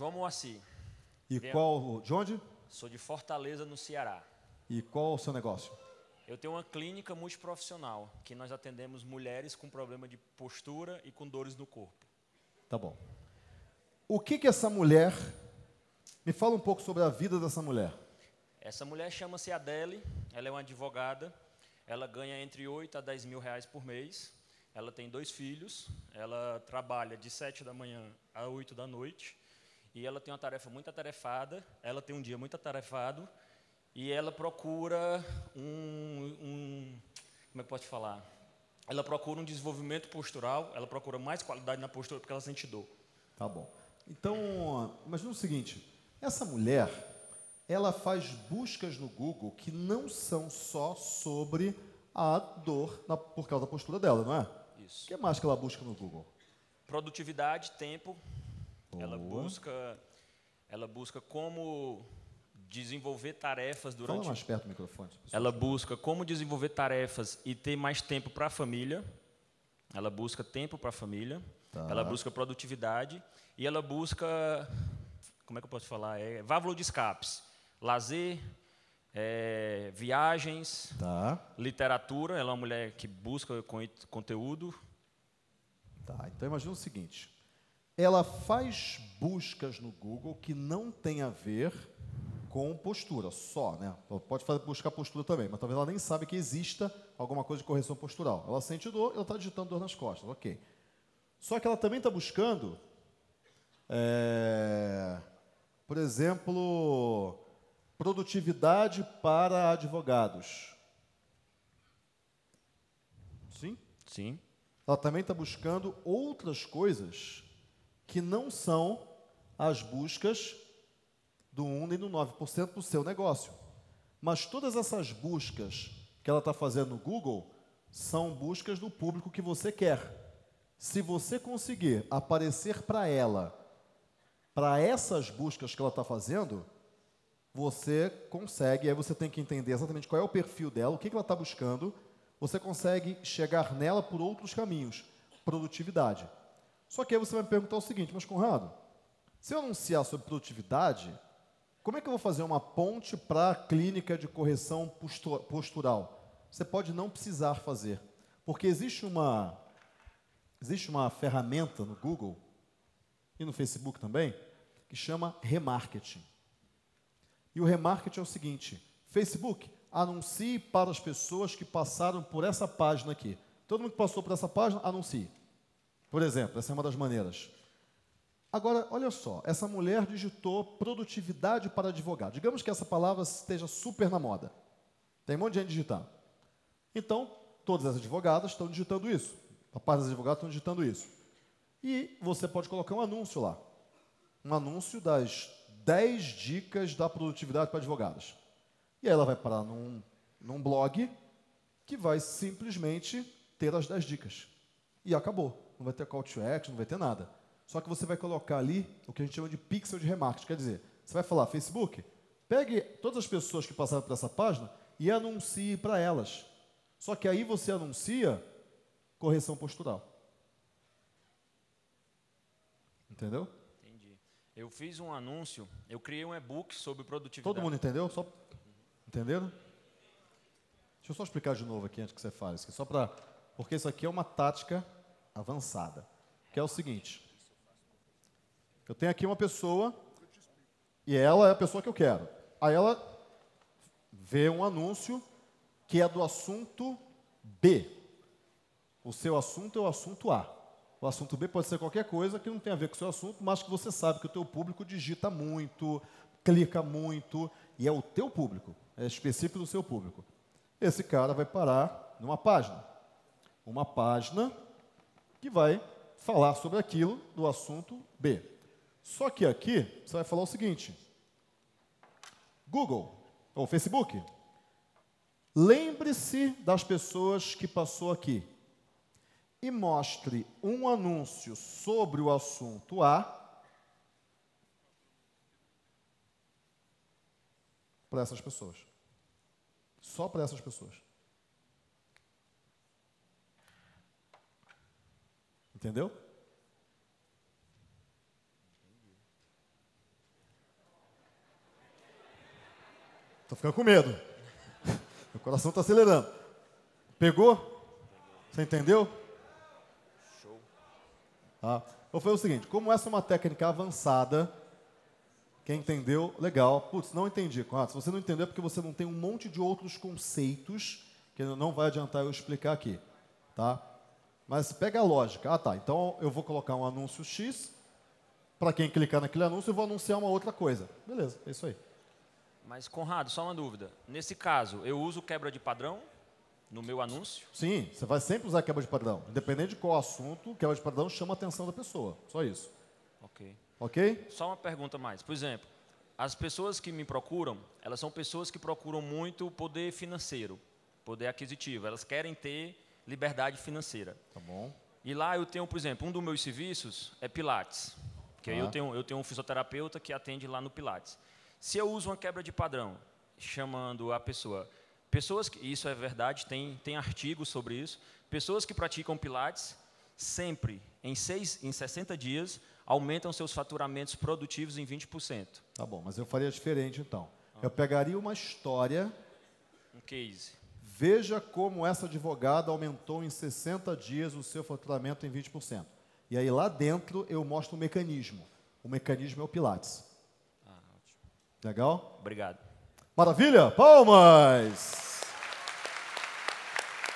João Moacir. E qual. De onde? Sou de Fortaleza, no Ceará. E qual o seu negócio? Eu tenho uma clínica multiprofissional que nós atendemos mulheres com problema de postura e com dores no corpo. Tá bom. O que que essa mulher. Me fala um pouco sobre a vida dessa mulher. Essa mulher chama-se Adele, ela é uma advogada, ela ganha entre 8 a 10 mil reais por mês, ela tem dois filhos, ela trabalha de 7 da manhã a 8 da noite, e ela tem uma tarefa muito atarefada, ela tem um dia muito atarefado, e ela procura um, um como é que pode falar? Ela procura um desenvolvimento postural, ela procura mais qualidade na postura porque ela sente dor. Tá bom. Então, imagina o seguinte, essa mulher, ela faz buscas no Google que não são só sobre a dor na, por causa da postura dela, não é? Isso. O que mais que ela busca no Google? Produtividade, tempo, ela busca ela busca como desenvolver tarefas durante. Fala mais perto do microfone. Ela busca como desenvolver tarefas e ter mais tempo para a família. Ela busca tempo para a família. Tá. Ela busca produtividade e ela busca como é que eu posso falar? É válvula de escapes, lazer, é, viagens, tá. literatura. Ela é uma mulher que busca conteúdo. Tá. Então imagina o seguinte ela faz buscas no Google que não tem a ver com postura só, né? Pode fazer, buscar postura também, mas talvez ela nem sabe que exista alguma coisa de correção postural. Ela sente dor, ela está digitando dor nas costas, ok. Só que ela também está buscando, é, por exemplo, produtividade para advogados. Sim? Sim. Ela também está buscando outras coisas que não são as buscas do 1 nem do 9% para o seu negócio. Mas todas essas buscas que ela está fazendo no Google são buscas do público que você quer. Se você conseguir aparecer para ela, para essas buscas que ela está fazendo, você consegue, aí você tem que entender exatamente qual é o perfil dela, o que, que ela está buscando, você consegue chegar nela por outros caminhos. Produtividade. Só que aí você vai me perguntar o seguinte, mas Conrado, se eu anunciar sobre produtividade, como é que eu vou fazer uma ponte para a clínica de correção postural? Você pode não precisar fazer, porque existe uma, existe uma ferramenta no Google e no Facebook também que chama remarketing. E o remarketing é o seguinte: Facebook, anuncie para as pessoas que passaram por essa página aqui. Todo mundo que passou por essa página, anuncie. Por exemplo, essa é uma das maneiras. Agora, olha só, essa mulher digitou produtividade para advogar. Digamos que essa palavra esteja super na moda. Tem um monte de gente digitando. Então, todas as advogadas estão digitando isso. A parte das advogadas estão digitando isso. E você pode colocar um anúncio lá. Um anúncio das 10 dicas da produtividade para advogadas. E aí ela vai parar num, num blog que vai simplesmente ter as 10 dicas. E acabou não vai ter call to action, não vai ter nada. Só que você vai colocar ali o que a gente chama de pixel de remarketing. Quer dizer, você vai falar, Facebook, pegue todas as pessoas que passaram por essa página e anuncie para elas. Só que aí você anuncia correção postural. Entendeu? Entendi. Eu fiz um anúncio, eu criei um e-book sobre produtividade. Todo mundo entendeu? Só... Entenderam? Deixa eu só explicar de novo aqui antes que você fale, só para porque isso aqui é uma tática avançada, que é o seguinte: eu tenho aqui uma pessoa e ela é a pessoa que eu quero. Aí ela vê um anúncio que é do assunto B. O seu assunto é o assunto A. O assunto B pode ser qualquer coisa que não tem a ver com o seu assunto, mas que você sabe que o teu público digita muito, clica muito, e é o teu público, é específico do seu público. Esse cara vai parar numa página. Uma página que vai falar sobre aquilo do assunto B. Só que aqui você vai falar o seguinte: Google ou Facebook, lembre-se das pessoas que passou aqui e mostre um anúncio sobre o assunto A para essas pessoas. Só para essas pessoas. Entendeu? Estou ficando com medo. Meu coração está acelerando. Pegou? Você entendeu? Show. Ah, então foi o seguinte: como essa é uma técnica avançada, quem entendeu, legal. Putz, não entendi. Ah, se você não entendeu, é porque você não tem um monte de outros conceitos que não vai adiantar eu explicar aqui. Tá? Mas pega a lógica. Ah, tá. Então eu vou colocar um anúncio X. Para quem clicar naquele anúncio, eu vou anunciar uma outra coisa. Beleza, é isso aí. Mas, Conrado, só uma dúvida. Nesse caso, eu uso quebra de padrão no meu anúncio? Sim, você vai sempre usar quebra de padrão. Independente de qual assunto, quebra de padrão chama a atenção da pessoa. Só isso. Ok. Ok? Só uma pergunta mais. Por exemplo, as pessoas que me procuram, elas são pessoas que procuram muito poder financeiro, poder aquisitivo. Elas querem ter liberdade financeira. Tá bom. E lá eu tenho, por exemplo, um dos meus serviços é Pilates. Que ah. eu, tenho, eu tenho um fisioterapeuta que atende lá no Pilates. Se eu uso uma quebra de padrão, chamando a pessoa. Pessoas que, isso é verdade, tem, tem artigos sobre isso. Pessoas que praticam Pilates, sempre, em, seis, em 60 dias, aumentam seus faturamentos produtivos em 20%. Tá bom, mas eu faria diferente então. Ah. Eu pegaria uma história. Um case. Veja como essa advogada aumentou em 60 dias o seu faturamento em 20%. E aí lá dentro eu mostro o mecanismo. O mecanismo é o Pilates. Ah, Legal? Obrigado. Maravilha? Palmas!